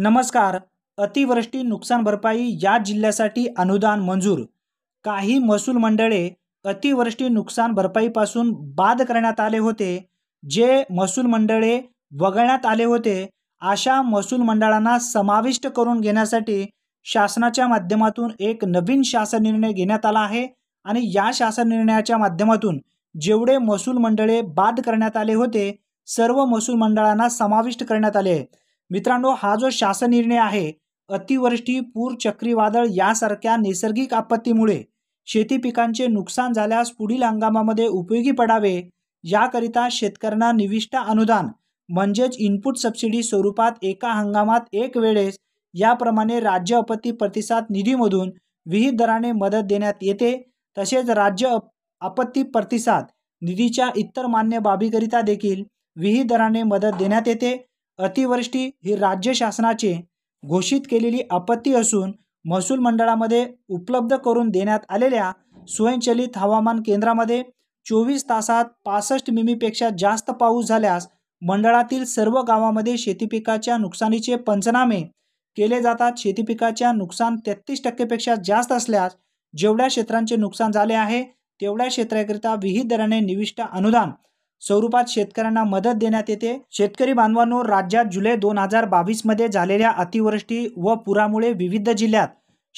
नमस्कार अतिवृष्टी नुकसान भरपाई या जिल्ह्यासाठी अनुदान मंजूर काही महसूल मंडळे अतिवृष्टी नुकसान भरपाईपासून बाद करण्यात आले होते जे महसूल मंडळे वगळण्यात आले होते अशा महसूल मंडळांना समाविष्ट करून घेण्यासाठी शासनाच्या माध्यमातून एक नवीन शासन निर्णय घेण्यात आला आहे आणि या शासन निर्णयाच्या माध्यमातून जेवढे महसूल मंडळे बाद करण्यात आले होते सर्व महसूल मंडळांना समाविष्ट करण्यात आले आहे मित्रांनो हा जो शासन निर्णय आहे अतिवृष्टी पूर चक्रीवादळ यासारख्या नैसर्गिक आपत्तीमुळे शेती पिकांचे नुकसान झाल्यास पुढील हंगामामध्ये उपयोगी पडावे याकरिता शेतकऱ्यांना निविष्ट अनुदान म्हणजेच इनपुट सबसिडी स्वरूपात एका हंगामात एक वेळेस याप्रमाणे राज्य आपत्ती प्रतिसाद निधीमधून विहित दराने मदत देण्यात येते तसेच राज्य आपत्ती प्रतिसाद निधीच्या इतर मान्य बाबीकरिता देखील विहित दराने मदत देण्यात येते अतिवृष्टी ही राज्य शासनाचे घोषित केलेली आपत्ती असून महसूल मंडळामध्ये उपलब्ध करून देण्यात आलेल्या स्वयंचलित हवामान केंद्रामध्ये चोवीस तासात पासष्ट मिमीपेक्षा जास्त पाऊस झाल्यास मंडळातील सर्व गावामध्ये शेतीपिकाच्या नुकसानीचे पंचनामे केले जातात शेतीपिकाच्या नुकसान तेहतीस टक्केपेक्षा जास्त असल्यास जेवढ्या क्षेत्रांचे नुकसान झाले आहे तेवढ्या क्षेत्राकरिता विहित दराने निविष्ट अनुदान स्वरूपात शेतकऱ्यांना मदत देण्यात येते शेतकरी बांधवांनो राज्यात जुलै दोन हजार बावीसमध्ये झालेल्या अतिवृष्टी व पुरामुळे विविध जिल्ह्यात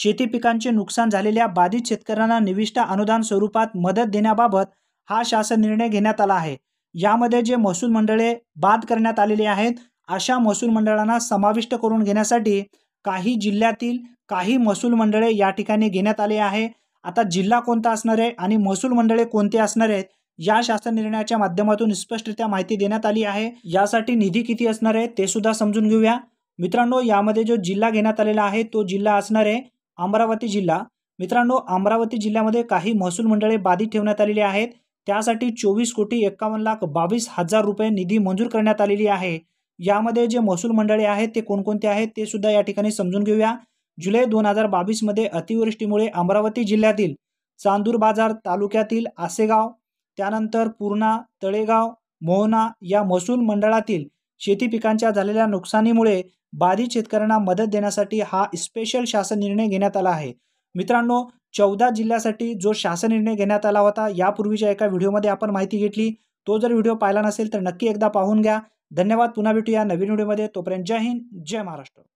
शेती पिकांचे नुकसान झालेल्या बाधित शेतकऱ्यांना निविष्ट अनुदान स्वरूपात मदत देण्याबाबत हा शासन निर्णय घेण्यात आला आहे यामध्ये जे महसूल मंडळे बाद करण्यात आलेली आहेत अशा महसूल मंडळांना समाविष्ट करून घेण्यासाठी काही जिल्ह्यातील काही महसूल मंडळे या ठिकाणी घेण्यात आले आहे आता जिल्हा कोणता असणार आहे आणि महसूल मंडळे कोणते असणार आहेत या शासन निर्णयाच्या माध्यमातून स्पष्टरित्या माहिती देण्यात आली आहे यासाठी निधी किती असणार आहे ते सुद्धा समजून घेऊया मित्रांनो यामध्ये जो जिल्हा घेण्यात आलेला आहे तो जिल्हा असणार आहे अमरावती जिल्हा मित्रांनो अमरावती जिल्ह्यामध्ये काही महसूल मंडळे बाधित ठेवण्यात आलेली आहेत त्यासाठी चोवीस कोटी एक्कावन्न लाख बावीस हजार रुपये निधी मंजूर करण्यात आलेली आहे यामध्ये जे महसूल मंडळे आहेत ते कोणकोणते आहेत ते सुद्धा या ठिकाणी समजून घेऊया जुलै दोन हजार बावीसमध्ये अतिवृष्टीमुळे अमरावती जिल्ह्यातील चांदूर बाजार तालुक्यातील आसेगाव त्यानंतर पूर्णा तळेगाव मोहना या महसूल मंडळातील शेती पिकांच्या झालेल्या नुकसानीमुळे बाधित शेतकऱ्यांना मदत देण्यासाठी हा स्पेशल शासन निर्णय घेण्यात आला आहे मित्रांनो चौदा जिल्ह्यासाठी जो शासन निर्णय घेण्यात आला होता यापूर्वीच्या एका व्हिडिओमध्ये आपण माहिती घेतली तो जर व्हिडिओ पाहिला नसेल तर नक्की एकदा पाहून घ्या धन्यवाद पुन्हा भेटूया नवीन व्हिडिओमध्ये तोपर्यंत जय हिंद जय महाराष्ट्र